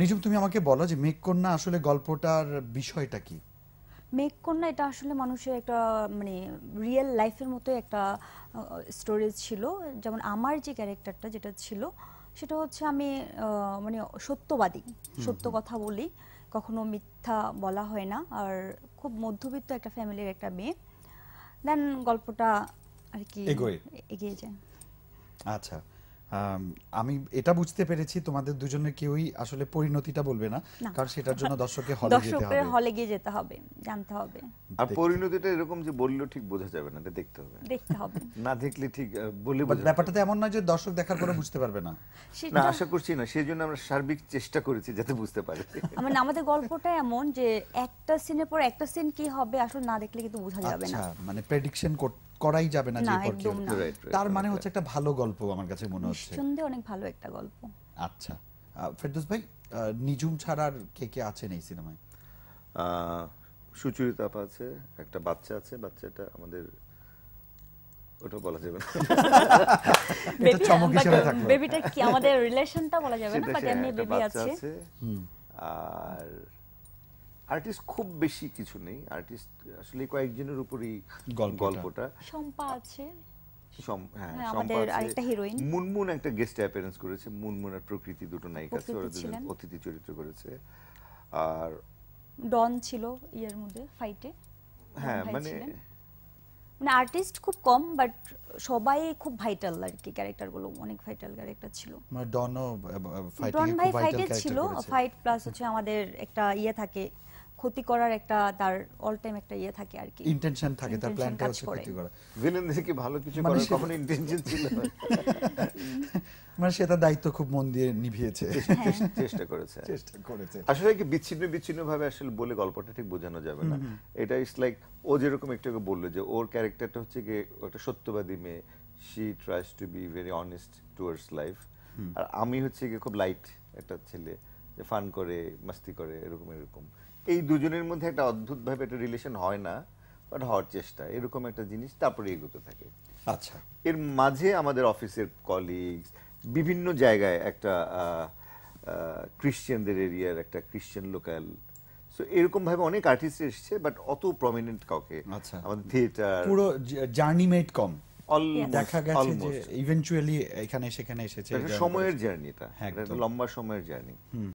নিজম তুমি আমাকে বলো যে মেঘকন্যা আসলে গল্পটার বিষয়টা কি মেঘকন্যা এটা আসলে মানুষের একটা মানে রিয়েল লাইফের মতো একটা স্টোরেজ ছিল যেমন আমার যে ক্যারেক্টারটা যেটা ছিল সেটা হচ্ছে আমি মানে সত্যবাদী সত্য কথা বলি কখনো মিথ্যা বলা হয় না আর খুব মধ্যবিত্ত একটা ফ্যামিলির একটা মেয়ে দেন গল্পটা আর কি এগিয়ে যায় আচ্ছা আমি এটা বুঝতে পেরেছি তোমাদের দুজনে কেউই আসলে পরিণতিটা বলবে না কারণ সেটার জন্য দর্শককে হলে যেতে হবে হলে গিয়ে যেতে হবে জানতে হবে আর পরিণতিটা এরকম যে বললো ঠিক বোঝা যাবে না এটা দেখতে হবে দেখতে হবে না দেখলে ঠিক বলে ব্যাপারটা তো এমন না যে দর্শক দেখার পরে বুঝতে পারবে না না আশা করছি না সেই জন্য আমরা সার্বিক চেষ্টা করেছি যাতে বুঝতে পারে মানে আমাদের গল্পটা এমন যে একটা সিনের পর একটা সিন কি হবে আসলে না দেখলে কিন্তু বোঝা যাবে না আচ্ছা, মানে প্রেডিকশন করতে করাই যাবে না যে তার মানে হচ্ছে একটা ভালো গল্প আমার কাছে মনে হচ্ছে অনেক ভালো একটা গল্প আচ্ছা ফেরদৌস ভাই নিজুম ছাড়ার কে কে আছেন এই সিনেমায় সুচরিতা আছে একটা বাচ্চা আছে বাচ্চাটা আমাদের ওটা বলা যাবে না চমক হিসেবে থাকবে বেবিটা কি আমাদের রিলেশনটা বলা যাবে না বেবি আছে আর আর্টিস্ট খুব বেশি কিছু নেই আর্টিস্ট আসলে কয়েকজনের উপরই গল্পটা শম্পা আছে হ্যাঁ, হ্যাঁ, মুনমুন একটা গেস্ট অ্যাপিয়ারেন্স করেছে মুনমুন আর প্রকৃতি দুটো নায়িকা আছে ওরা দুজন অতিথি চরিত্র করেছে আর ডন ছিল ইয়ার মধ্যে ফাইটে হ্যাঁ মানে মানে আর্টিস্ট খুব কম বাট সবাই খুব ভাইটাল আর কি ক্যারেক্টারগুলো অনেক ভাইটাল ক্যারেক্টার ছিল মানে ডন ফাইটে ছিল ফাইট প্লাস হচ্ছে আমাদের একটা ইয়ে থাকে ক্ষতি করার একটা তার অল টাইম একটা ইয়ে থাকে আর কি ইন্টেনশন থাকে তার প্ল্যানটা হচ্ছে ক্ষতি করা ভিলেনদের কি ভালো কিছু করে মানে কখনো ইন্টেনশন ছিল মানে সে তার দায়িত্ব খুব মন দিয়ে নিভিয়েছে হ্যাঁ। চেষ্টা করেছে চেষ্টা করেছে আসলে কি বিচ্ছিন্ন বিচ্ছিন্ন ভাবে আসলে বলে গল্পটা ঠিক বোঝানো যাবে না এটা ইটস লাইক ও যেরকম একটু বললো যে ওর ক্যারেক্টারটা হচ্ছে কি একটা সত্যবাদী মেয়ে she tries to be very honest towards life আর আমি হচ্ছে কি খুব লাইট একটা ছেলে ফান করে মাস্তি করে এরকম এরকম এই দুজনের মধ্যে একটা অদ্ভুতভাবে একটা রিলেশন হয় না বাট হওয়ার চেষ্টা এরকম একটা জিনিস তারপরে এগোতে থাকে আচ্ছা এর মাঝে আমাদের অফিসের কলিগস বিভিন্ন জায়গায় একটা ক্রিশ্চিয়ানদের এরিয়ার একটা ক্রিশ্চিয়ান লোকাল সো এরকমভাবে অনেক আর্টিস্ট এসছে বাট অত প্রমিনেন্ট কাউকে আচ্ছা আমাদের থিয়েটার পুরো জার্নি মেড কম দেখা গেছে যে ইভেন্চুয়ালি এখানে সেখানে এসেছে সময়ের জার্নিটা একটা লম্বা সময়ের জার্নি